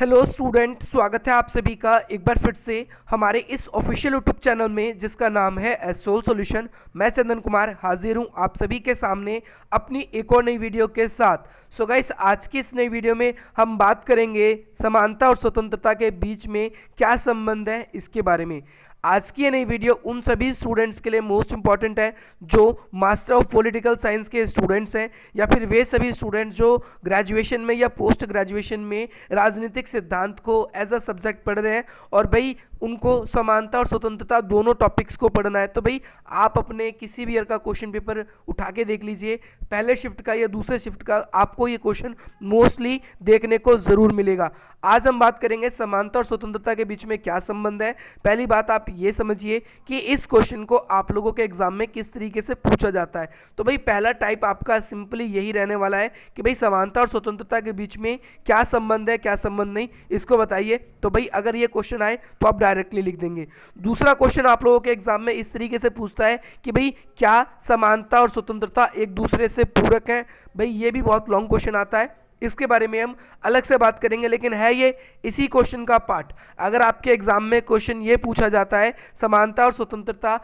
hello student स्वागत है आप सभी का एक बार फिर से हमारे इस ऑफिशियल यूट्यूब चैनल में जिसका नाम है एस सोल सोल्यूशन मैं चंदन कुमार हाजिर हूं आप सभी के सामने अपनी एक और नई वीडियो के साथ सो so गाइस आज की इस नई वीडियो में हम बात करेंगे समानता और स्वतंत्रता के बीच में क्या संबंध है इसके बारे में आज की ये नई वीडियो उन सभी स्टूडेंट्स के लिए मोस्ट इंपॉर्टेंट है जो मास्टर ऑफ पॉलिटिकल साइंस के स्टूडेंट्स हैं या फिर वे सभी स्टूडेंट्स जो ग्रेजुएशन में या पोस्ट ग्रेजुएशन में राजनीतिक सिद्धांत को एज अ सब्जेक्ट पढ़ रहे हैं और भाई उनको समानता और स्वतंत्रता दोनों टॉपिक्स को पढ़ना है तो भाई आप अपने किसी भी ईयर का क्वेश्चन पेपर उठा के देख लीजिए पहले शिफ्ट का या दूसरे शिफ्ट का आपको ये क्वेश्चन मोस्टली देखने को ज़रूर मिलेगा आज हम बात करेंगे समानता और स्वतंत्रता के बीच में क्या संबंध है पहली बात आप ये समझिए कि इस क्वेश्चन को आप लोगों के एग्ज़ाम में किस तरीके से पूछा जाता है तो भाई पहला टाइप आपका सिंपली यही रहने वाला है कि भाई समानता और स्वतंत्रता के बीच में क्या संबंध है क्या संबंध नहीं इसको बताइए तो भाई अगर ये क्वेश्चन आए तो आप डायरेक्टली लिख देंगे दूसरा क्वेश्चन आप लोगों के एग्जाम में इस तरीके से पूछता है कि भाई क्या समानता और स्वतंत्रता एक दूसरे से पूरक हैं भाई ये भी बहुत लॉन्ग क्वेश्चन आता है इसके बारे में हम अलग से बात करेंगे लेकिन है ये इसी क्वेश्चन का पार्ट अगर आपके एग्जाम में क्वेश्चन ये पूछा जाता है समानता और स्वतंत्रता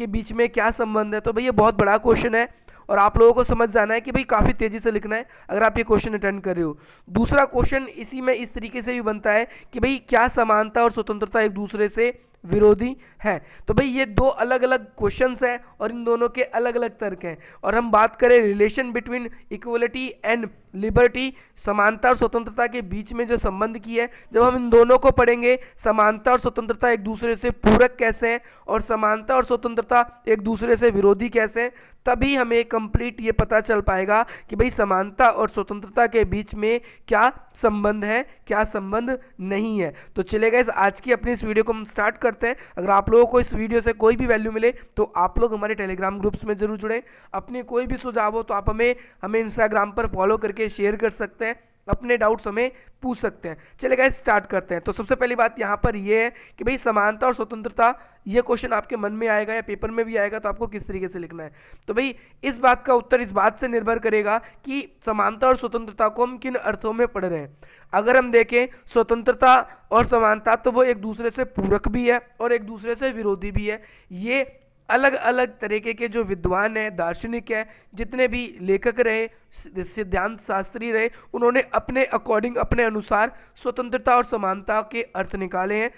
के बीच में क्या संबंध है तो भाई ये बहुत बड़ा क्वेश्चन है और आप लोगों को समझ जाना है कि भाई काफ़ी तेज़ी से लिखना है अगर आप ये क्वेश्चन अटेंड कर रहे हो दूसरा क्वेश्चन इसी में इस तरीके से भी बनता है कि भाई क्या समानता और स्वतंत्रता एक दूसरे से विरोधी हैं तो भाई ये दो अलग अलग क्वेश्चन हैं और इन दोनों के अलग अलग तर्क हैं और हम बात करें relation between equality and liberty समानता और स्वतंत्रता के बीच में जो संबंध की है जब हम इन दोनों को पढ़ेंगे समानता और स्वतंत्रता एक दूसरे से पूरक कैसे हैं और समानता और स्वतंत्रता एक दूसरे से विरोधी कैसे हैं तभी हमें कंप्लीट ये पता चल पाएगा कि भाई समानता और स्वतंत्रता के बीच में क्या संबंध है क्या संबंध नहीं है तो चलेगा इस आज की अपनी इस वीडियो को हम स्टार्ट कर करते हैं अगर आप लोगों को इस वीडियो से कोई भी वैल्यू मिले तो आप लोग हमारे टेलीग्राम ग्रुप्स में जरूर जुड़ें अपने कोई भी सुझाव हो तो आप हमें हमें इंस्टाग्राम पर फॉलो करके शेयर कर सकते हैं अपने डाउट्स हमें पूछ सकते हैं चले गए स्टार्ट करते हैं तो सबसे पहली बात यहाँ पर यह है कि भाई समानता और स्वतंत्रता ये क्वेश्चन आपके मन में आएगा या पेपर में भी आएगा तो आपको किस तरीके से लिखना है तो भाई इस बात का उत्तर इस बात से निर्भर करेगा कि समानता और स्वतंत्रता को हम किन अर्थों में पढ़ रहे हैं अगर हम देखें स्वतंत्रता और समानता तो वो एक दूसरे से पूरक भी है और एक दूसरे से विरोधी भी है ये अलग अलग तरीके के जो विद्वान हैं दार्शनिक हैं जितने भी लेखक रहे सिद्धांत शास्त्री रहे उन्होंने अपने अकॉर्डिंग अपने अनुसार स्वतंत्रता और समानता के अर्थ निकाले हैं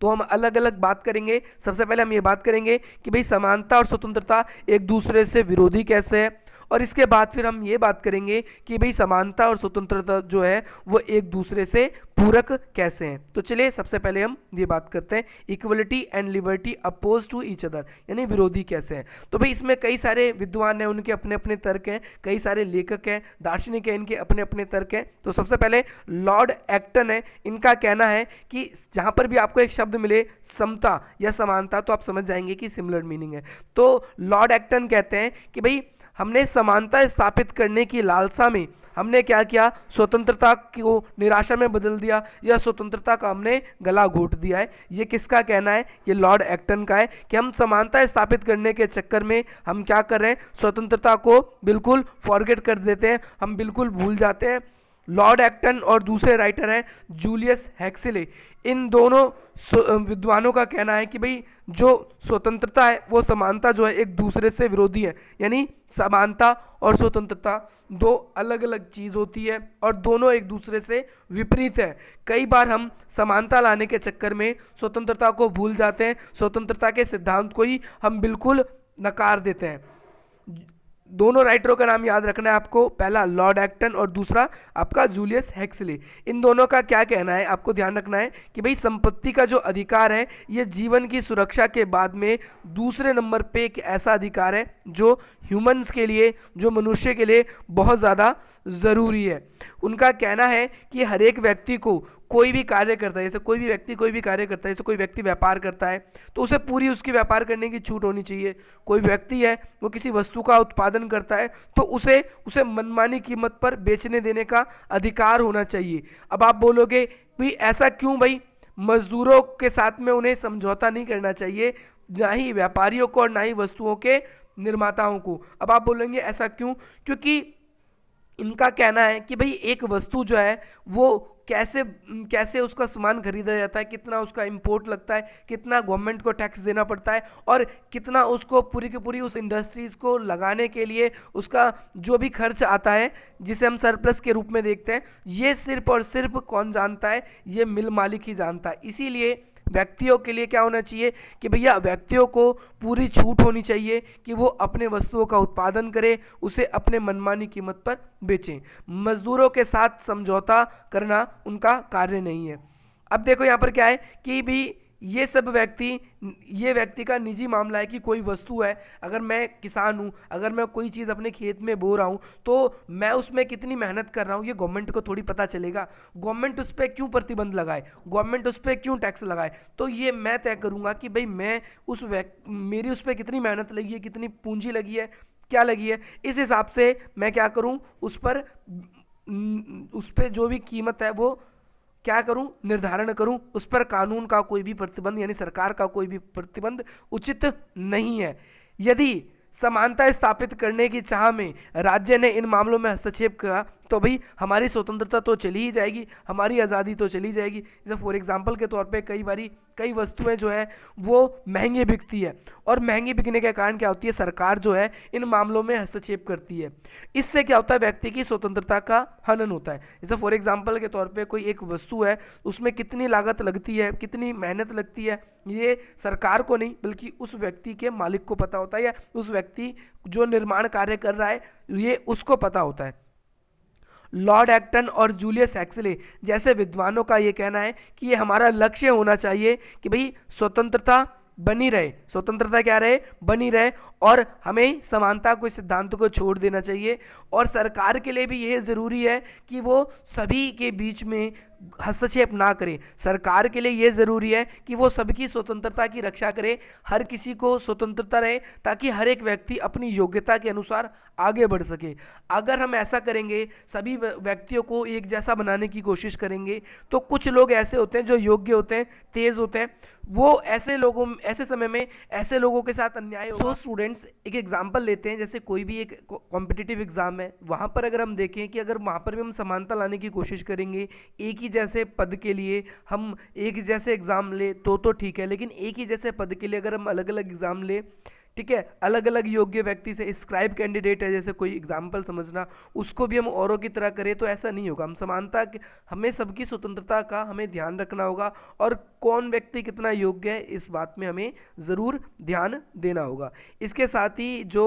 तो हम अलग अलग बात करेंगे सबसे पहले हम ये बात करेंगे कि भाई समानता और स्वतंत्रता एक दूसरे से विरोधी कैसे है और इसके बाद फिर हम ये बात करेंगे कि भाई समानता और स्वतंत्रता जो है वो एक दूसरे से पूरक कैसे हैं तो चलिए सबसे पहले हम ये बात करते हैं equality and liberty oppose to each other यानी विरोधी कैसे हैं तो भाई इसमें कई सारे विद्वान हैं उनके अपने अपने तर्क हैं कई सारे लेखक हैं दार्शनिक हैं इनके अपने अपने तर्क हैं तो सबसे पहले लॉर्ड एक्टन है इनका कहना है कि जहाँ पर भी आपको एक शब्द मिले समता या समानता तो आप समझ जाएंगे कि सिमिलर मीनिंग है तो लॉर्ड एक्टन कहते हैं कि भाई हमने समानता स्थापित करने की लालसा में हमने क्या किया स्वतंत्रता को निराशा में बदल दिया या स्वतंत्रता का हमने गला घोट दिया है ये किसका कहना है ये लॉर्ड एक्टन का है कि हम समानता स्थापित करने के चक्कर में हम क्या कर रहे हैं स्वतंत्रता को बिल्कुल फॉरगेट कर देते हैं हम बिल्कुल भूल जाते हैं लॉर्ड एक्टन और दूसरे राइटर हैं जूलियस हैक्सिले इन दोनों विद्वानों का कहना है कि भाई जो स्वतंत्रता है वो समानता जो है एक दूसरे से विरोधी है यानी समानता और स्वतंत्रता दो अलग अलग चीज़ होती है और दोनों एक दूसरे से विपरीत है कई बार हम समानता लाने के चक्कर में स्वतंत्रता को भूल जाते हैं स्वतंत्रता के सिद्धांत को ही हम बिल्कुल नकार देते हैं दोनों राइटरों का नाम याद रखना है आपको पहला लॉर्ड एक्टन और दूसरा आपका जूलियस हैक्सले इन दोनों का क्या कहना है आपको ध्यान रखना है कि भाई संपत्ति का जो अधिकार है ये जीवन की सुरक्षा के बाद में दूसरे नंबर पे एक ऐसा अधिकार है जो ह्यूमंस के लिए जो मनुष्य के लिए बहुत ज़्यादा ज़रूरी है उनका कहना है कि हर एक व्यक्ति को कोई भी कार्य करता है जैसे कोई भी व्यक्ति कोई भी कार्य करता है जैसे कोई व्यक्ति व्यापार करता है तो उसे पूरी उसकी व्यापार करने की छूट होनी चाहिए कोई व्यक्ति है वो किसी वस्तु का उत्पादन करता है तो उसे उसे मनमानी कीमत पर बेचने देने का अधिकार होना चाहिए अब आप बोलोगे भाई ऐसा क्यों भाई मजदूरों के साथ में उन्हें समझौता नहीं करना चाहिए ना ही व्यापारियों को और ना ही वस्तुओं के निर्माताओं को अब आप बोलेंगे ऐसा क्यों क्योंकि इनका कहना है कि भाई एक वस्तु जो है वो कैसे कैसे उसका सामान खरीदा जाता है कितना उसका इम्पोर्ट लगता है कितना गवर्नमेंट को टैक्स देना पड़ता है और कितना उसको पूरी की पूरी उस इंडस्ट्रीज़ को लगाने के लिए उसका जो भी खर्च आता है जिसे हम सरप्लस के रूप में देखते हैं ये सिर्फ और सिर्फ कौन जानता है ये मिल मालिक ही जानता है इसीलिए व्यक्तियों के लिए क्या होना चाहिए कि भैया व्यक्तियों को पूरी छूट होनी चाहिए कि वो अपने वस्तुओं का उत्पादन करें उसे अपने मनमानी कीमत पर बेचें मजदूरों के साथ समझौता करना उनका कार्य नहीं है अब देखो यहाँ पर क्या है कि भी ये सब व्यक्ति ये व्यक्ति का निजी मामला है कि कोई वस्तु है अगर मैं किसान हूँ अगर मैं कोई चीज़ अपने खेत में बो रहा हूँ तो मैं उसमें कितनी मेहनत कर रहा हूँ ये गवर्नमेंट को थोड़ी पता चलेगा गवर्नमेंट उस पर क्यों प्रतिबंध लगाए गवर्नमेंट उस पर क्यों टैक्स लगाए तो ये मैं तय करूँगा कि भाई मैं उस मेरी उस पर कितनी मेहनत लगी है कितनी पूंजी लगी है क्या लगी है इस हिसाब से मैं क्या करूँ उस पर उस पर जो भी कीमत है वो क्या करूं निर्धारण करूं उस पर कानून का कोई भी प्रतिबंध यानी सरकार का कोई भी प्रतिबंध उचित नहीं है यदि समानता स्थापित करने की चाह में राज्य ने इन मामलों में हस्तक्षेप का तो भाई हमारी स्वतंत्रता तो चली ही जाएगी हमारी आज़ादी तो चली जाएगी जैसे फॉर एग्ज़ाम्पल के तौर पर कई बारी कई वस्तुएं जो हैं वो महंगी बिकती है और महंगी बिकने के कारण क्या होती है सरकार जो है इन मामलों में हस्तक्षेप करती है इससे क्या होता है व्यक्ति की स्वतंत्रता का हनन होता है जैसे फॉर एग्जाम्पल के तौर पर कोई एक वस्तु है उसमें कितनी लागत लगती है कितनी मेहनत लगती है ये सरकार को नहीं बल्कि उस व्यक्ति के मालिक को पता होता है या उस व्यक्ति जो निर्माण कार्य कर रहा है ये उसको पता होता है लॉर्ड एक्टन और जूलियस एक्सले जैसे विद्वानों का ये कहना है कि ये हमारा लक्ष्य होना चाहिए कि भाई स्वतंत्रता बनी रहे स्वतंत्रता क्या रहे बनी रहे और हमें समानता को सिद्धांत को छोड़ देना चाहिए और सरकार के लिए भी यह ज़रूरी है कि वो सभी के बीच में हस्तक्षेप ना करें सरकार के लिए ये ज़रूरी है कि वो सबकी स्वतंत्रता की रक्षा करे हर किसी को स्वतंत्रता रहे ताकि हर एक व्यक्ति अपनी योग्यता के अनुसार आगे बढ़ सके अगर हम ऐसा करेंगे सभी व्यक्तियों को एक जैसा बनाने की कोशिश करेंगे तो कुछ लोग ऐसे होते हैं जो योग्य होते हैं तेज़ होते हैं वो ऐसे लोगों ऐसे समय में ऐसे लोगों के साथ अन्याय सो स्टूडेंट्स एक एग्जाम्पल लेते हैं जैसे कोई भी एक कॉम्पिटिटिव एग्ज़ाम है वहाँ पर अगर हम देखें कि अगर वहाँ पर भी हम समानता लाने की कोशिश करेंगे एक ही जैसे पद के लिए हम एक जैसे एग्ज़ाम ले तो तो ठीक है लेकिन एक ही जैसे पद के लिए अगर हम अलग अलग एग्ज़ाम ले ठीक है अलग अलग योग्य व्यक्ति से स्क्राइब कैंडिडेट है जैसे कोई एग्जाम्पल समझना उसको भी हम औरों की तरह करें तो ऐसा नहीं होगा हम समानता हमें सबकी स्वतंत्रता का हमें ध्यान रखना होगा और कौन व्यक्ति कितना योग्य है इस बात में हमें ज़रूर ध्यान देना होगा इसके साथ ही जो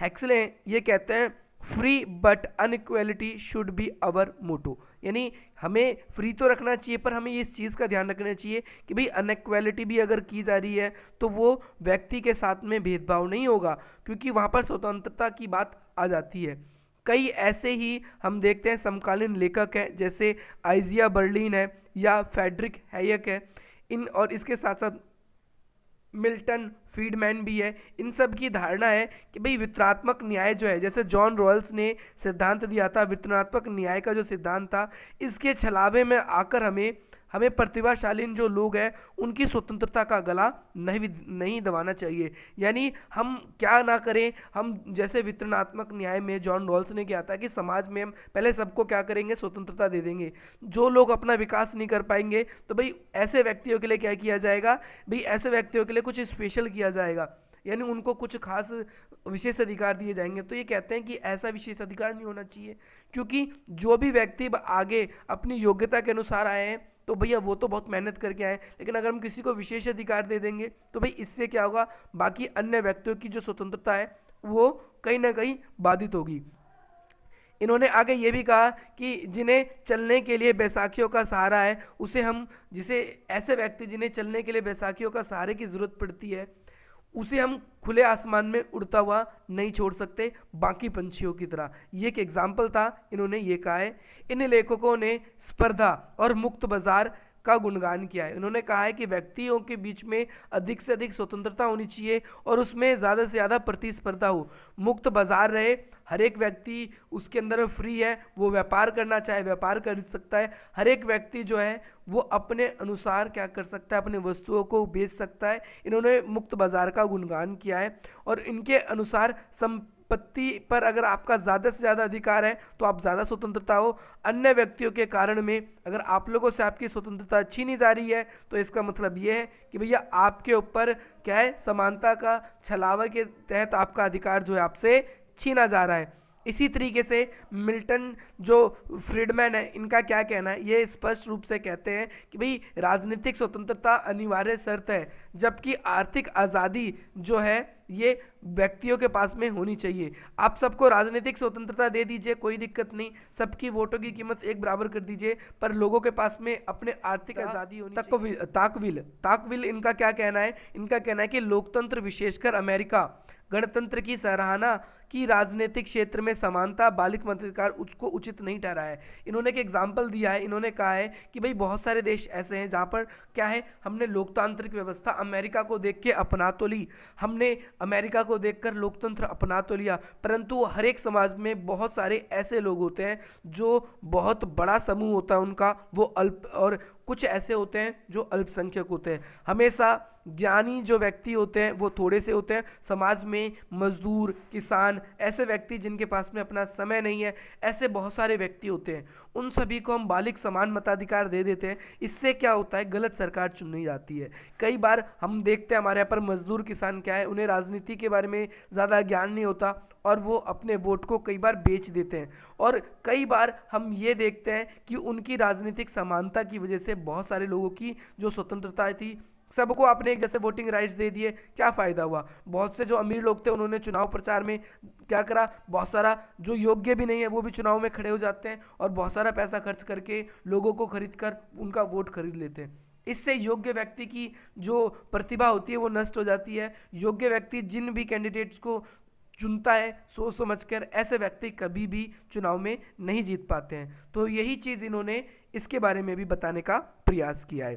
हैक्सले हैं ये कहते हैं free but inequality should be our motto यानी हमें फ्री तो रखना चाहिए पर हमें इस चीज़ का ध्यान रखना चाहिए कि भाई अनक्वालिटी भी अगर की जा रही है तो वो व्यक्ति के साथ में भेदभाव नहीं होगा क्योंकि वहाँ पर स्वतंत्रता की बात आ जाती है कई ऐसे ही हम देखते हैं समकालीन लेखक हैं जैसे आइजिया बर्लिन है या फेडरिक हैयक है इन और इसके साथ साथ मिल्टन फीडमैन भी है इन सब की धारणा है कि भाई वितरणात्मक न्याय जो है जैसे जॉन रॉयल्स ने सिद्धांत दिया था वितरणात्मक न्याय का जो सिद्धांत था इसके छलावे में आकर हमें हमें प्रतिभाशालीन जो लोग हैं उनकी स्वतंत्रता का गला नहीं नहीं दबाना चाहिए यानी हम क्या ना करें हम जैसे वितरणात्मक न्याय में जॉन डॉल्स ने किया था कि समाज में हम पहले सबको क्या करेंगे स्वतंत्रता दे देंगे जो लोग अपना विकास नहीं कर पाएंगे तो भाई ऐसे व्यक्तियों के लिए क्या किया जाएगा भाई ऐसे व्यक्तियों के लिए कुछ स्पेशल किया जाएगा यानी उनको कुछ खास विशेष अधिकार दिए जाएंगे तो ये कहते हैं कि ऐसा विशेष अधिकार नहीं होना चाहिए क्योंकि जो भी व्यक्ति आगे अपनी योग्यता के अनुसार आए हैं तो भैया वो तो बहुत मेहनत करके आए लेकिन अगर हम किसी को विशेष अधिकार दे देंगे तो भाई इससे क्या होगा बाकी अन्य व्यक्तियों की जो स्वतंत्रता है वो कहीं ना कहीं बाधित होगी इन्होंने आगे ये भी कहा कि जिन्हें चलने के लिए बैसाखियों का सहारा है उसे हम जिसे ऐसे व्यक्ति जिन्हें चलने के लिए बैसाखियों का सहारे की ज़रूरत पड़ती है उसे हम खुले आसमान में उड़ता हुआ नहीं छोड़ सकते बाकी पंछियों की तरह ये एक एग्जाम्पल था इन्होंने ये कहा है इन लेखकों ने स्पर्धा और मुक्त बाजार का गुणगान किया है उन्होंने कहा है कि व्यक्तियों के बीच में अधिक से अधिक स्वतंत्रता होनी चाहिए और उसमें ज़्यादा से ज़्यादा प्रतिस्पर्धा हो मुक्त बाजार रहे हर एक व्यक्ति उसके अंदर फ्री है वो व्यापार करना चाहे व्यापार कर सकता है हर एक व्यक्ति जो है वो अपने अनुसार क्या कर सकता है अपने वस्तुओं को बेच सकता है इन्होंने मुक्त बाजार का गुणगान किया है और इनके अनुसार सम पत्ति पर अगर आपका ज़्यादा से ज़्यादा अधिकार है तो आप ज़्यादा स्वतंत्रता हो अन्य व्यक्तियों के कारण में अगर आप लोगों से आपकी स्वतंत्रता छीनी जा रही है तो इसका मतलब ये है कि भैया आपके ऊपर क्या है समानता का छलावा के तहत आपका अधिकार जो है आपसे छीना जा रहा है इसी तरीके से मिल्टन जो फ्रीडमैन है इनका क्या कहना है ये स्पष्ट रूप से कहते हैं कि भाई राजनीतिक स्वतंत्रता अनिवार्य शर्त है जबकि आर्थिक आज़ादी जो है ये व्यक्तियों के पास में होनी चाहिए आप सबको राजनीतिक स्वतंत्रता दे दीजिए कोई दिक्कत नहीं सबकी वोटों की कीमत एक बराबर कर दीजिए पर लोगों के पास में अपने आर्थिक आज़ादी होनी तकविल ताकविल ताकविल इनका क्या कहना है इनका कहना है कि लोकतंत्र विशेषकर अमेरिका गणतंत्र की सराहना कि राजनीतिक क्षेत्र में समानता बालिक मताधिकार उसको उचित नहीं ठहरा है इन्होंने एक एग्जाम्पल दिया है इन्होंने कहा है कि भाई बहुत सारे देश ऐसे हैं जहाँ पर क्या है हमने लोकतांत्रिक व्यवस्था अमेरिका को देख के अपना तो ली हमने अमेरिका को देख लोकतंत्र अपना तो लिया परंतु हर एक समाज में बहुत सारे ऐसे लोग होते हैं जो बहुत बड़ा समूह होता है उनका वो अल्प और कुछ ऐसे होते हैं जो अल्पसंख्यक होते हैं हमेशा ज्ञानी जो व्यक्ति होते हैं वो थोड़े से होते हैं समाज में मजदूर किसान ऐसे व्यक्ति जिनके पास में अपना समय नहीं है ऐसे बहुत सारे व्यक्ति होते हैं उन सभी को हम बालिक समान मताधिकार दे देते हैं इससे क्या होता है गलत सरकार चुनी जाती है कई बार हम देखते हैं हमारे यहाँ पर मजदूर किसान क्या है उन्हें राजनीति के बारे में ज़्यादा ज्ञान नहीं होता और वो अपने वोट को कई बार बेच देते हैं और कई बार हम ये देखते हैं कि उनकी राजनीतिक समानता की वजह से बहुत सारे लोगों की जो स्वतंत्रता थी सबको आपने एक जैसे वोटिंग राइट्स दे दिए क्या फ़ायदा हुआ बहुत से जो अमीर लोग थे उन्होंने चुनाव प्रचार में क्या करा बहुत सारा जो योग्य भी नहीं है वो भी चुनाव में खड़े हो जाते हैं और बहुत सारा पैसा खर्च करके लोगों को खरीद कर उनका वोट खरीद लेते हैं इससे योग्य व्यक्ति की जो प्रतिभा होती है वो नष्ट हो जाती है योग्य व्यक्ति जिन भी कैंडिडेट्स को चुनता है सोच समझ कर ऐसे व्यक्ति कभी भी चुनाव में नहीं जीत पाते हैं तो यही चीज़ इन्होंने इसके बारे में भी बताने का प्रयास किया है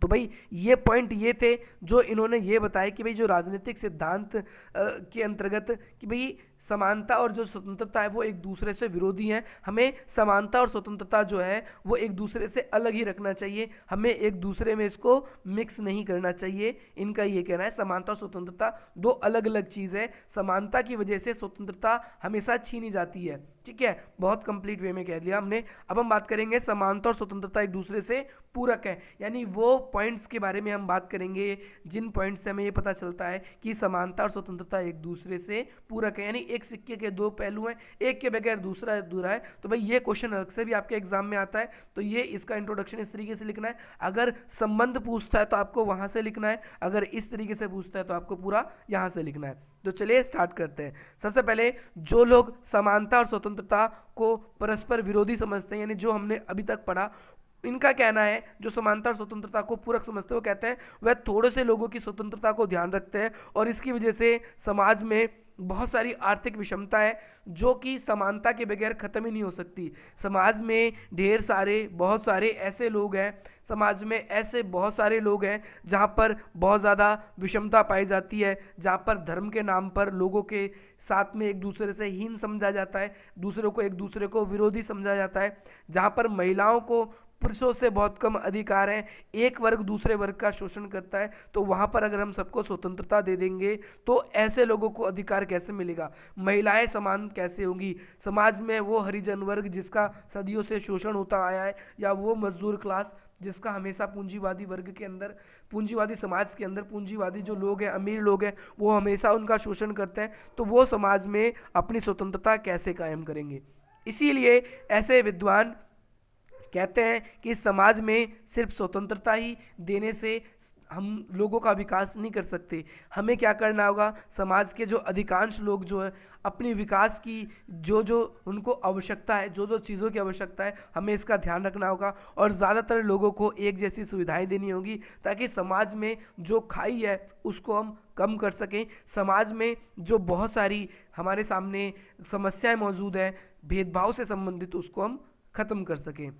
तो भाई ये पॉइंट ये थे जो इन्होंने ये बताया कि भाई जो राजनीतिक सिद्धांत के अंतर्गत कि भाई समानता और जो स्वतंत्रता है वो एक दूसरे से विरोधी हैं हमें समानता और स्वतंत्रता जो है वो एक दूसरे से अलग ही रखना चाहिए हमें एक दूसरे में इसको मिक्स नहीं करना चाहिए इनका ये कहना है समानता और स्वतंत्रता दो अलग अलग चीज़ है समानता की वजह से स्वतंत्रता हमेशा छीनी जाती है ठीक है बहुत कंप्लीट वे में कह दिया हमने अब हम बात करेंगे समानता और स्वतंत्रता एक दूसरे से पूरक है यानी वो पॉइंट्स के बारे में हम बात करेंगे जिन पॉइंट्स से हमें ये पता चलता है कि समानता और स्वतंत्रता एक दूसरे से पूरक है यानी एक सिक्के के दो पहलू हैं एक के बगैर दूसरा अधूरा है तो भाई ये क्वेश्चन अलग से भी आपके एग्जाम में आता है तो ये इसका इंट्रोडक्शन इस तरीके से लिखना है अगर संबंध पूछता है तो आपको वहाँ से लिखना है अगर इस तरीके से पूछता है तो आपको पूरा यहाँ से लिखना है तो चलिए स्टार्ट करते हैं सबसे पहले जो लोग समानता और स्वतंत्रता को परस्पर विरोधी समझते हैं यानी जो हमने अभी तक पढ़ा इनका कहना है जो समानता और स्वतंत्रता को पूरक समझते हैं वो कहते हैं वह थोड़े से लोगों की स्वतंत्रता को ध्यान रखते हैं और इसकी वजह से समाज में बहुत सारी आर्थिक विषमता है जो कि समानता के बगैर ख़त्म ही नहीं हो सकती समाज में ढेर सारे बहुत सारे ऐसे लोग हैं समाज में ऐसे बहुत सारे लोग हैं जहाँ पर बहुत ज़्यादा विषमता पाई जाती है जहाँ पर धर्म के नाम पर लोगों के साथ में एक दूसरे से हीन समझा जाता है दूसरों को एक दूसरे को विरोधी समझा जाता है जहाँ पर महिलाओं को पुरुषों से बहुत कम अधिकार हैं एक वर्ग दूसरे वर्ग का शोषण करता है तो वहाँ पर अगर हम सबको स्वतंत्रता दे देंगे तो ऐसे लोगों को अधिकार कैसे मिलेगा महिलाएं समान कैसे होंगी समाज में वो हरिजन वर्ग जिसका सदियों से शोषण होता आया है या वो मजदूर क्लास जिसका हमेशा पूंजीवादी वर्ग के अंदर पूंजीवादी समाज के अंदर पूंजीवादी जो लोग हैं अमीर लोग हैं वो हमेशा उनका शोषण करते हैं तो वो समाज में अपनी स्वतंत्रता कैसे कायम करेंगे इसीलिए ऐसे विद्वान कहते हैं कि समाज में सिर्फ स्वतंत्रता ही देने से हम लोगों का विकास नहीं कर सकते हमें क्या करना होगा समाज के जो अधिकांश लोग जो है अपने विकास की जो जो उनको आवश्यकता है जो जो चीज़ों की आवश्यकता है हमें इसका ध्यान रखना होगा और ज़्यादातर लोगों को एक जैसी सुविधाएं देनी होगी ताकि समाज में जो खाई है उसको हम कम कर सकें समाज में जो बहुत सारी हमारे सामने समस्याएं मौजूद हैं भेदभाव से संबंधित उसको हम ख़त्म कर सकें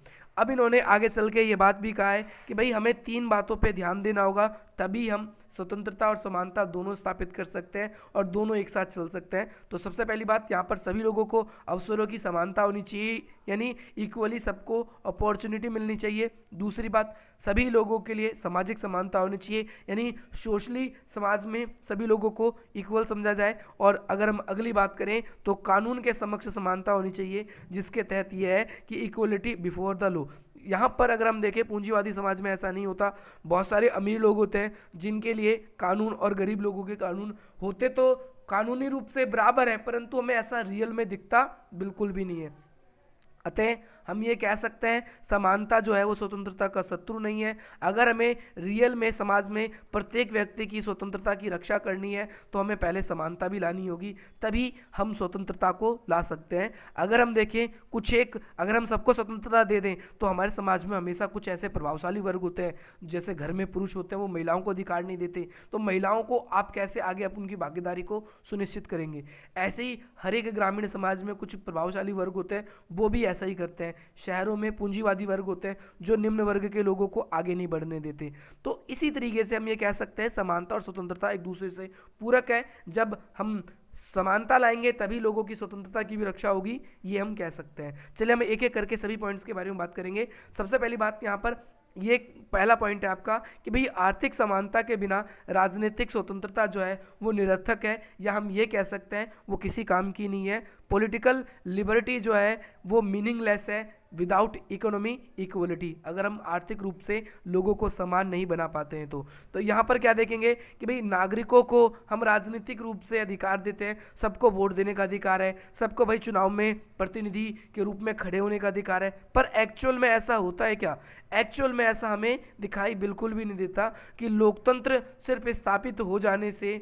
अब इन्होंने आगे चल के ये बात भी कहा है कि भाई हमें तीन बातों पे ध्यान देना होगा तभी हम स्वतंत्रता और समानता दोनों स्थापित कर सकते हैं और दोनों एक साथ चल सकते हैं तो सबसे पहली बात यहाँ पर सभी लोगों को अवसरों की समानता होनी चाहिए यानी इक्वली सबको अपॉर्चुनिटी मिलनी चाहिए दूसरी बात सभी लोगों के लिए सामाजिक समानता होनी चाहिए यानी सोशली समाज में सभी लोगों को इक्वल समझा जाए और अगर हम अगली बात करें तो कानून के समक्ष समानता होनी चाहिए जिसके तहत यह है कि इक्वलिटी बिफोर द लॉ यहाँ पर अगर हम देखें पूंजीवादी समाज में ऐसा नहीं होता बहुत सारे अमीर लोग होते हैं जिनके लिए कानून और गरीब लोगों के कानून होते तो कानूनी रूप से बराबर है परंतु हमें ऐसा रियल में दिखता बिल्कुल भी नहीं है अतः हम ये कह सकते हैं समानता जो है वो स्वतंत्रता का शत्रु नहीं है अगर हमें रियल में समाज में प्रत्येक व्यक्ति की स्वतंत्रता की रक्षा करनी है तो हमें पहले समानता भी लानी होगी तभी हम स्वतंत्रता को ला सकते हैं अगर हम देखें कुछ एक अगर हम सबको स्वतंत्रता दे दें तो हमारे समाज में हमेशा कुछ ऐसे प्रभावशाली वर्ग होते हैं जैसे घर में पुरुष होते हैं वो महिलाओं को अधिकार नहीं देते तो महिलाओं को आप कैसे आगे अपनी उनकी भागीदारी को सुनिश्चित करेंगे ऐसे ही हर एक ग्रामीण समाज में कुछ प्रभावशाली वर्ग होते हैं वो भी ऐसा ही करते हैं शहरों में पूंजीवादी वर्ग होते हैं जो निम्न वर्ग के लोगों को आगे नहीं बढ़ने देते तो इसी तरीके से हम ये कह सकते हैं समानता और स्वतंत्रता एक दूसरे से पूरक है जब हम समानता लाएंगे तभी लोगों की स्वतंत्रता की भी रक्षा होगी ये हम कह सकते हैं चलिए हम एक एक करके सभी पॉइंट्स के बारे में बात करेंगे सबसे पहली बात यहाँ पर ये पहला पॉइंट है आपका कि भाई आर्थिक समानता के बिना राजनीतिक स्वतंत्रता जो है वो निरर्थक है या हम ये कह सकते हैं वो किसी काम की नहीं है पॉलिटिकल लिबर्टी जो है वो मीनिंगलेस है विदाउट इकोनॉमी इक्वलिटी अगर हम आर्थिक रूप से लोगों को समान नहीं बना पाते हैं तो तो यहाँ पर क्या देखेंगे कि भाई नागरिकों को हम राजनीतिक रूप से अधिकार देते हैं सबको वोट देने का अधिकार है सबको भाई चुनाव में प्रतिनिधि के रूप में खड़े होने का अधिकार है पर एक्चुअल में ऐसा होता है क्या एक्चुअल में ऐसा हमें दिखाई बिल्कुल भी नहीं देता कि लोकतंत्र सिर्फ स्थापित हो जाने से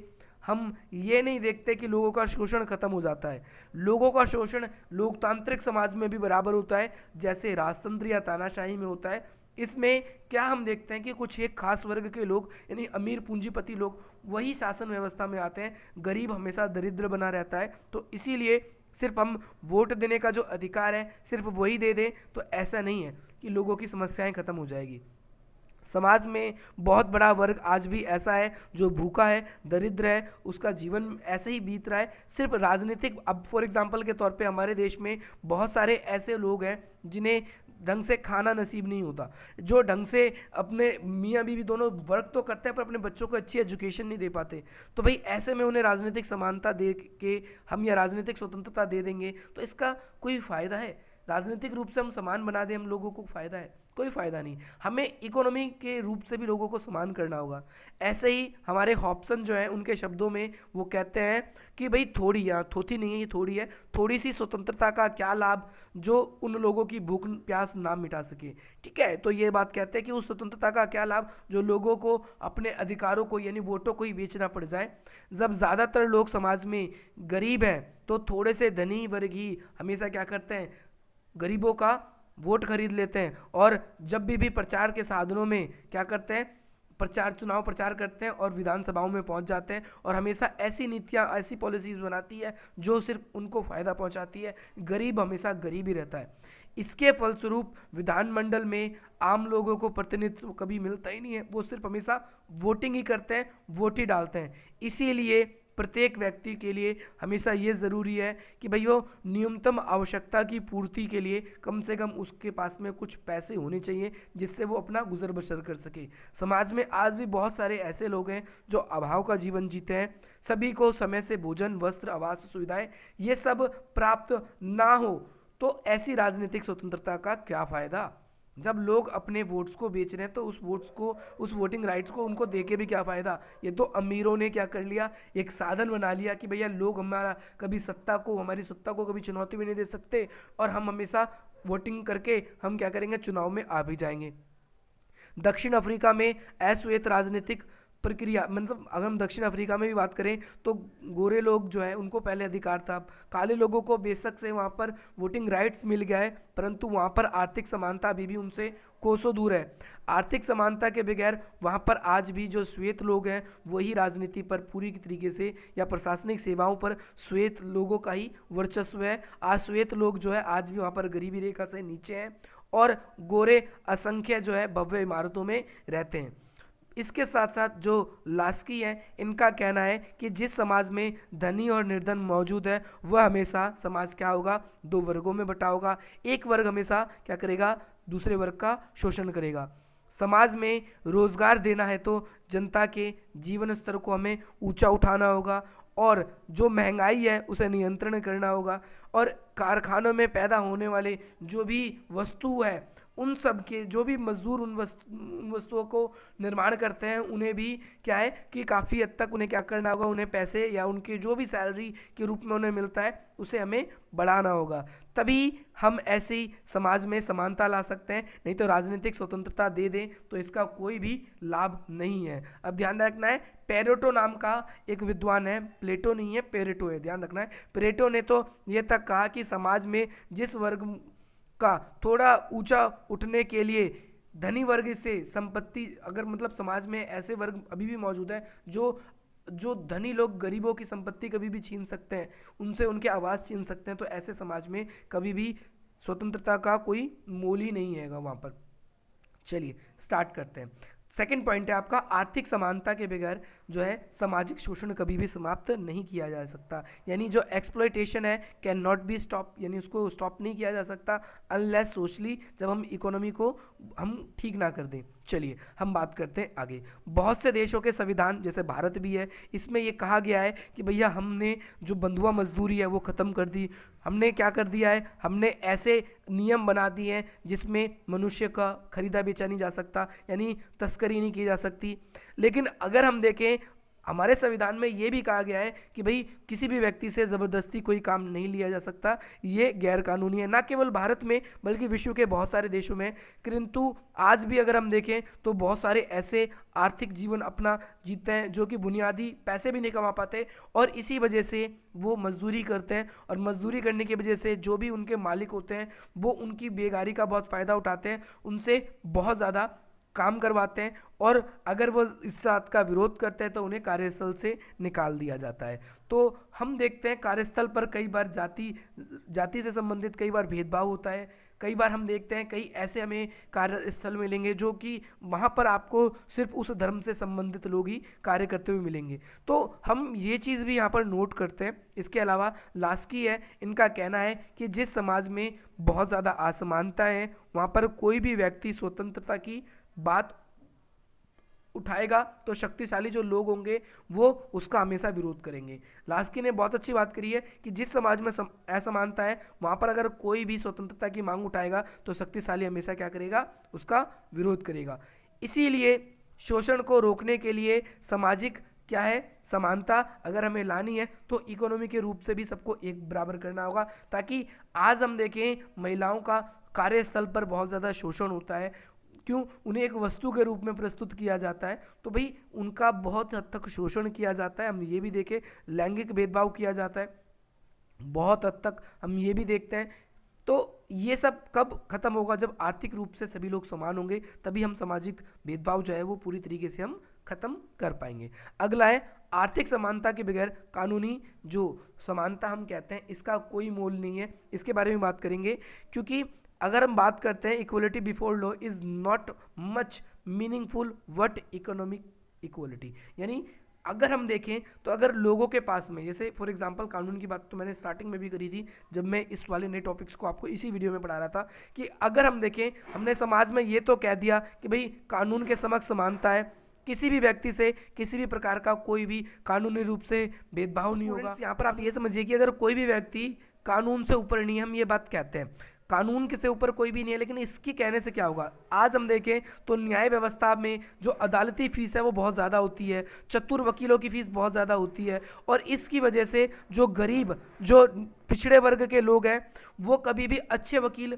हम ये नहीं देखते कि लोगों का शोषण ख़त्म हो जाता है लोगों का शोषण लोकतांत्रिक समाज में भी बराबर होता है जैसे राजतंत्र या तानाशाही में होता है इसमें क्या हम देखते हैं कि कुछ एक खास वर्ग के लोग यानी अमीर पूंजीपति लोग वही शासन व्यवस्था में आते हैं गरीब हमेशा दरिद्र बना रहता है तो इसीलिए सिर्फ हम वोट देने का जो अधिकार है सिर्फ वही दे दें तो ऐसा नहीं है कि लोगों की समस्याएं ख़त्म हो जाएगी समाज में बहुत बड़ा वर्ग आज भी ऐसा है जो भूखा है दरिद्र है उसका जीवन ऐसे ही बीत रहा है सिर्फ राजनीतिक अब फॉर एग्जाम्पल के तौर पे हमारे देश में बहुत सारे ऐसे लोग हैं जिन्हें ढंग से खाना नसीब नहीं होता जो ढंग से अपने मियाँ बीवी दोनों वर्क तो करते हैं पर अपने बच्चों को अच्छी एजुकेशन नहीं दे पाते तो भाई ऐसे में उन्हें राजनीतिक समानता दे के हम या राजनीतिक स्वतंत्रता दे देंगे तो इसका कोई फ़ायदा है राजनीतिक रूप से हम समान बना दें हम लोगों को फ़ायदा है कोई फ़ायदा नहीं हमें इकोनॉमी के रूप से भी लोगों को समान करना होगा ऐसे ही हमारे हॉप्सन जो हैं उनके शब्दों में वो कहते हैं कि भाई थोड़ी यहाँ थोथी नहीं है ये थोड़ी है थोड़ी सी स्वतंत्रता का क्या लाभ जो उन लोगों की भूख प्यास ना मिटा सके ठीक है तो ये बात कहते हैं कि उस स्वतंत्रता का क्या लाभ जो लोगों को अपने अधिकारों को यानी वोटों को ही बेचना पड़ जाए जब ज़्यादातर लोग समाज में गरीब हैं तो थोड़े से धनी वर्ग ही हमेशा क्या करते हैं गरीबों का वोट खरीद लेते हैं और जब भी भी प्रचार के साधनों में क्या करते हैं प्रचार चुनाव प्रचार करते हैं और विधानसभाओं में पहुंच जाते हैं और हमेशा ऐसी नीतियां ऐसी पॉलिसीज़ बनाती है जो सिर्फ उनको फ़ायदा पहुंचाती है गरीब हमेशा गरीब ही रहता है इसके फलस्वरूप विधानमंडल में आम लोगों को प्रतिनिधित्व कभी मिलता ही नहीं है वो सिर्फ हमेशा वोटिंग ही करते हैं वोट ही डालते हैं इसीलिए प्रत्येक व्यक्ति के लिए हमेशा ये ज़रूरी है कि भाई वो न्यूनतम आवश्यकता की पूर्ति के लिए कम से कम उसके पास में कुछ पैसे होने चाहिए जिससे वो अपना गुजर बसर कर सके समाज में आज भी बहुत सारे ऐसे लोग हैं जो अभाव का जीवन जीते हैं सभी को समय से भोजन वस्त्र आवास सुविधाएं ये सब प्राप्त ना हो तो ऐसी राजनीतिक स्वतंत्रता का क्या फ़ायदा जब लोग अपने वोट्स को बेच रहे हैं तो उस वोट्स को उस वोटिंग राइट्स को उनको दे के भी क्या फ़ायदा ये तो अमीरों ने क्या कर लिया एक साधन बना लिया कि भैया लोग हमारा कभी सत्ता को हमारी सत्ता को कभी चुनौती भी नहीं दे सकते और हम हमेशा वोटिंग करके हम क्या करेंगे चुनाव में आ भी जाएंगे दक्षिण अफ्रीका में असुएत राजनीतिक प्रक्रिया मतलब अगर हम दक्षिण अफ्रीका में भी बात करें तो गोरे लोग जो है उनको पहले अधिकार था काले लोगों को बेशक से वहाँ पर वोटिंग राइट्स मिल गया है परंतु वहाँ पर आर्थिक समानता अभी भी उनसे कोसों दूर है आर्थिक समानता के बगैर वहाँ पर आज भी जो श्वेत लोग हैं वही राजनीति पर पूरी तरीके से या प्रशासनिक सेवाओं पर श्वेत लोगों का ही वर्चस्व है आज श्वेत लोग जो है आज भी वहाँ पर गरीबी रेखा से नीचे हैं और गोरे असंख्य जो है भव्य इमारतों में रहते हैं इसके साथ साथ जो लास्की हैं इनका कहना है कि जिस समाज में धनी और निर्धन मौजूद है वह हमेशा समाज क्या होगा दो वर्गों में बटा होगा एक वर्ग हमेशा क्या करेगा दूसरे वर्ग का शोषण करेगा समाज में रोज़गार देना है तो जनता के जीवन स्तर को हमें ऊंचा उठाना होगा और जो महंगाई है उसे नियंत्रण करना होगा और कारखानों में पैदा होने वाले जो भी वस्तु है उन सब के जो भी मजदूर उन वस्तु उन वस्तुओं को निर्माण करते हैं उन्हें भी क्या है कि काफ़ी हद तक उन्हें क्या करना होगा उन्हें पैसे या उनके जो भी सैलरी के रूप में उन्हें मिलता है उसे हमें बढ़ाना होगा तभी हम ऐसे ही समाज में समानता ला सकते हैं नहीं तो राजनीतिक स्वतंत्रता दे दें तो इसका कोई भी लाभ नहीं है अब ध्यान रखना है पेरेटो नाम का एक विद्वान है प्लेटो नहीं है पेरेटो है ध्यान रखना है पेरेटो ने तो ये तक कहा कि समाज में जिस वर्ग का थोड़ा ऊंचा उठने के लिए धनी वर्ग से संपत्ति अगर मतलब समाज में ऐसे वर्ग अभी भी मौजूद हैं जो जो धनी लोग गरीबों की संपत्ति कभी भी छीन सकते हैं उनसे उनके आवाज़ छीन सकते हैं तो ऐसे समाज में कभी भी स्वतंत्रता का कोई मोल ही नहीं आएगा वहाँ पर चलिए स्टार्ट करते हैं सेकेंड पॉइंट है आपका आर्थिक समानता के बगैर जो है सामाजिक शोषण कभी भी समाप्त नहीं किया जा सकता यानी जो एक्सप्लोइटेशन है कैन नॉट बी स्टॉप यानी उसको स्टॉप नहीं किया जा सकता अनलेस सोशली जब हम इकोनॉमी को हम ठीक ना कर दें चलिए हम बात करते हैं आगे बहुत से देशों के संविधान जैसे भारत भी है इसमें ये कहा गया है कि भैया हमने जो बंधुआ मजदूरी है वो ख़त्म कर दी हमने क्या कर दिया है हमने ऐसे नियम बना दिए हैं जिसमें मनुष्य का खरीदा बेचा नहीं जा सकता यानी तस्करी नहीं की जा सकती लेकिन अगर हम देखें हमारे संविधान में ये भी कहा गया है कि भाई किसी भी व्यक्ति से ज़बरदस्ती कोई काम नहीं लिया जा सकता ये गैरकानूनी है ना केवल भारत में बल्कि विश्व के बहुत सारे देशों में किंतु आज भी अगर हम देखें तो बहुत सारे ऐसे आर्थिक जीवन अपना जीतते हैं जो कि बुनियादी पैसे भी नहीं कमा पाते और इसी वजह से वो मजदूरी करते हैं और मजदूरी करने की वजह से जो भी उनके मालिक होते हैं वो उनकी बेगारी का बहुत फ़ायदा उठाते हैं उनसे बहुत ज़्यादा काम करवाते हैं और अगर वो इस बात का विरोध करते हैं तो उन्हें कार्यस्थल से निकाल दिया जाता है तो हम देखते हैं कार्यस्थल पर कई बार जाति जाति से संबंधित कई बार भेदभाव होता है कई बार हम देखते हैं कई ऐसे हमें कार्यस्थल मिलेंगे जो कि वहाँ पर आपको सिर्फ उस धर्म से संबंधित लोग ही कार्य करते हुए मिलेंगे तो हम ये चीज़ भी यहाँ पर नोट करते हैं इसके अलावा लास्की है इनका कहना है कि जिस समाज में बहुत ज़्यादा असमानता है वहाँ पर कोई भी व्यक्ति स्वतंत्रता की बात उठाएगा तो शक्तिशाली जो लोग होंगे वो उसका हमेशा विरोध करेंगे लास्की ने बहुत अच्छी बात करी है कि जिस समाज में सम, असमानता है वहाँ पर अगर कोई भी स्वतंत्रता की मांग उठाएगा तो शक्तिशाली हमेशा क्या करेगा उसका विरोध करेगा इसीलिए शोषण को रोकने के लिए सामाजिक क्या है समानता अगर हमें लानी है तो इकोनॉमी के रूप से भी सबको एक बराबर करना होगा ताकि आज हम देखें महिलाओं का कार्यस्थल पर बहुत ज़्यादा शोषण होता है क्यों उन्हें एक वस्तु के रूप में प्रस्तुत किया जाता है तो भाई उनका बहुत हद तक शोषण किया जाता है हम ये भी देखें लैंगिक भेदभाव किया जाता है बहुत हद तक हम ये भी देखते हैं तो ये सब कब खत्म होगा जब आर्थिक रूप से सभी लोग समान होंगे तभी हम सामाजिक भेदभाव जो है वो पूरी तरीके से हम खत्म कर पाएंगे अगला है आर्थिक समानता के बगैर कानूनी जो समानता हम कहते हैं इसका कोई मोल नहीं है इसके बारे में बात करेंगे क्योंकि अगर हम बात करते हैं equality before law is not much meaningful what economic equality यानी अगर हम देखें तो अगर लोगों के पास में जैसे फॉर एग्जांपल कानून की बात तो मैंने स्टार्टिंग में भी करी थी जब मैं इस वाले नए टॉपिक्स को आपको इसी वीडियो में पढ़ा रहा था कि अगर हम देखें हमने समाज में ये तो कह दिया कि भाई कानून के समक्ष समानता है किसी भी व्यक्ति से किसी भी प्रकार का कोई भी कानूनी रूप से भेदभाव नहीं होगा यहाँ पर आप ये समझिए कि अगर कोई भी व्यक्ति कानून से ऊपर नहीं हम ये बात कहते हैं कानून के से ऊपर कोई भी नहीं है लेकिन इसकी कहने से क्या होगा आज हम देखें तो न्याय व्यवस्था में जो अदालती फ़ीस है वो बहुत ज़्यादा होती है चतुर वकीलों की फ़ीस बहुत ज़्यादा होती है और इसकी वजह से जो गरीब जो पिछड़े वर्ग के लोग हैं वो कभी भी अच्छे वकील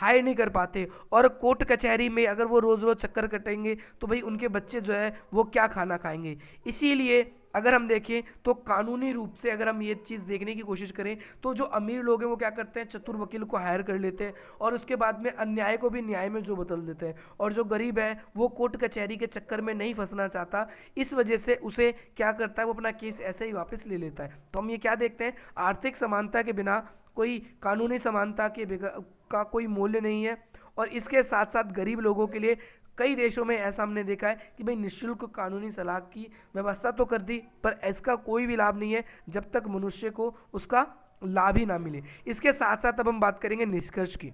हायर नहीं कर पाते और कोर्ट कचहरी में अगर वो रोज़ रोज़ चक्कर कटेंगे तो भाई उनके बच्चे जो है वो क्या खाना खाएंगे इसीलिए अगर हम देखें तो कानूनी रूप से अगर हम ये चीज़ देखने की कोशिश करें तो जो अमीर लोग हैं वो क्या करते हैं चतुर वकील को हायर कर लेते हैं और उसके बाद में अन्याय को भी न्याय में जो बदल देते हैं और जो गरीब है वो कोर्ट कचहरी के चक्कर में नहीं फंसना चाहता इस वजह से उसे क्या करता है वो अपना केस ऐसे ही वापस ले लेता है तो हम ये क्या देखते हैं आर्थिक समानता के बिना कोई कानूनी समानता के का कोई मूल्य नहीं है और इसके साथ साथ गरीब लोगों के लिए कई देशों में ऐसा हमने देखा है कि भाई निःशुल्क कानूनी सलाह की व्यवस्था तो कर दी पर इसका कोई भी लाभ नहीं है जब तक मनुष्य को उसका लाभ ही ना मिले इसके साथ साथ अब हम बात करेंगे निष्कर्ष की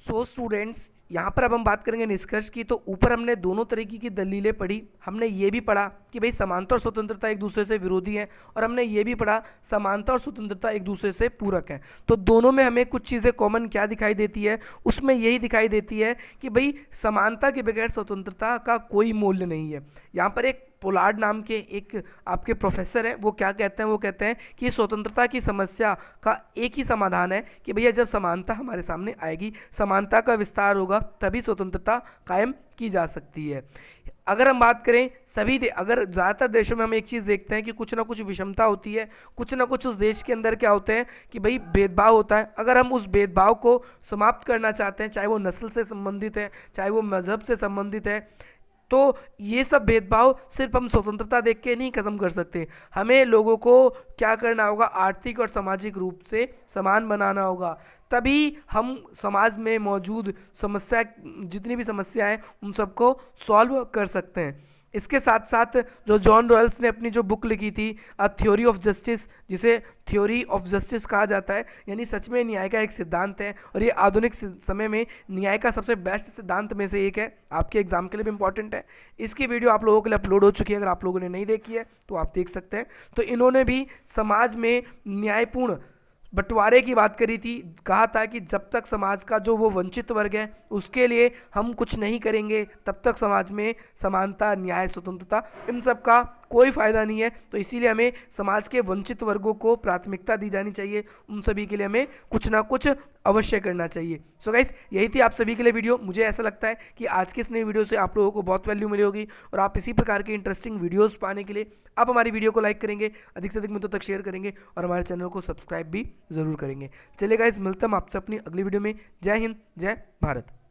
सो so स्टूडेंट्स यहाँ पर अब हम बात करेंगे निष्कर्ष की तो ऊपर हमने दोनों तरीके की दलीलें पढ़ी हमने ये भी पढ़ा कि भाई समानता और स्वतंत्रता एक दूसरे से विरोधी हैं और हमने ये भी पढ़ा समानता और स्वतंत्रता एक दूसरे से पूरक हैं तो दोनों में हमें कुछ चीज़ें कॉमन क्या दिखाई देती है उसमें यही दिखाई देती है कि भाई समानता के बगैर स्वतंत्रता का कोई मूल्य नहीं है यहाँ पर एक पोलार्ड नाम के एक आपके प्रोफेसर हैं वो क्या कहते हैं वो कहते हैं कि स्वतंत्रता की समस्या का एक ही समाधान है कि भैया जब समानता हमारे सामने आएगी समानता का विस्तार होगा तभी स्वतंत्रता कायम की जा सकती है अगर हम बात करें सभी दे अगर ज़्यादातर देशों में हम एक चीज़ देखते हैं कि कुछ ना कुछ विषमता होती है कुछ ना कुछ उस देश के अंदर क्या होते हैं कि भाई भेदभाव होता है अगर हम उस भेदभाव को समाप्त करना चाहते हैं चाहे वो नस्ल से संबंधित है चाहे वो मज़हब से संबंधित है तो ये सब भेदभाव सिर्फ हम स्वतंत्रता देख के नहीं ख़त्म कर सकते हमें लोगों को क्या करना होगा आर्थिक और सामाजिक रूप से समान बनाना होगा तभी हम समाज में मौजूद समस्या जितनी भी समस्याएं उन सबको सॉल्व कर सकते हैं इसके साथ साथ जो जॉन रॉयल्स ने अपनी जो बुक लिखी थी अ थ्योरी ऑफ जस्टिस जिसे थ्योरी ऑफ जस्टिस कहा जाता है यानी सच में न्याय का एक सिद्धांत है और ये आधुनिक समय में न्याय का सबसे बेस्ट सिद्धांत में से एक है आपके एग्जाम के लिए भी इंपॉर्टेंट है इसकी वीडियो आप लोगों के लिए अपलोड हो चुकी है अगर आप लोगों ने नहीं देखी है तो आप देख सकते हैं तो इन्होंने भी समाज में न्यायपूर्ण बंटवारे की बात करी थी कहा था कि जब तक समाज का जो वो वंचित वर्ग है उसके लिए हम कुछ नहीं करेंगे तब तक समाज में समानता न्याय स्वतंत्रता इन सब का कोई फ़ायदा नहीं है तो इसीलिए हमें समाज के वंचित वर्गों को प्राथमिकता दी जानी चाहिए उन सभी के लिए हमें कुछ ना कुछ अवश्य करना चाहिए सो so गाइस यही थी आप सभी के लिए वीडियो मुझे ऐसा लगता है कि आज की इस नई वीडियो से आप लोगों को बहुत वैल्यू मिली होगी और आप इसी प्रकार के इंटरेस्टिंग वीडियोज़ पाने के लिए आप हमारी वीडियो को लाइक करेंगे अधिक से अधिक मित्रों तक शेयर करेंगे और हमारे चैनल को सब्सक्राइब भी जरूर करेंगे चलेगा इस मिलता हम आपसे अपनी अगली वीडियो में जय हिंद जय भारत